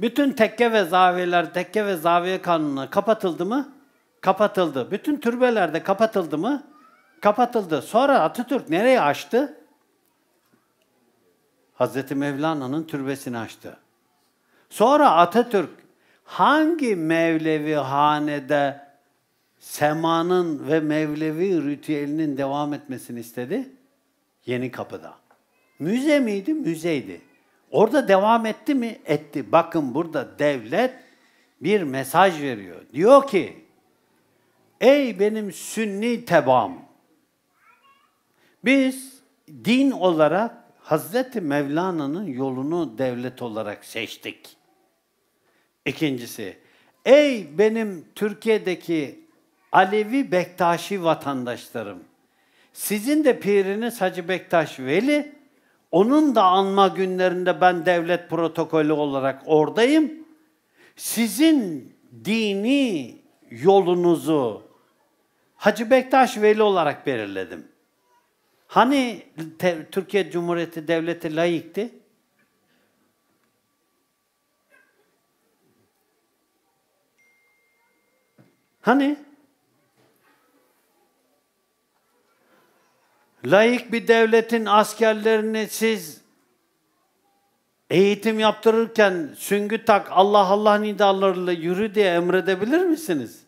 Bütün tekke ve zaviyeler, tekke ve zaviye kanunu kapatıldı mı? Kapatıldı. Bütün türbeler de kapatıldı mı? Kapatıldı. Sonra Atatürk nereye açtı? Hazreti Mevlana'nın türbesini açtı. Sonra Atatürk hangi Mevlevi hanede semanın ve Mevlevi ritüelinin devam etmesini istedi? Yeni kapıda. Müze miydi? Müzeydi. Orada devam etti mi? Etti. Bakın burada devlet bir mesaj veriyor. Diyor ki, ey benim sünni tebam, biz din olarak Hazreti Mevlana'nın yolunu devlet olarak seçtik. İkincisi, ey benim Türkiye'deki Alevi Bektaşi vatandaşlarım, sizin de piriniz Hacı Bektaş Veli, onun da anma günlerinde ben devlet protokolü olarak oradayım. Sizin dini yolunuzu Hacı Bektaş Veli olarak belirledim. Hani te, Türkiye Cumhuriyeti Devleti layıktı? Hani? Laik bir devletin askerlerini siz eğitim yaptırırken süngü tak Allah Allah nidalarıyla yürü diye emredebilir misiniz?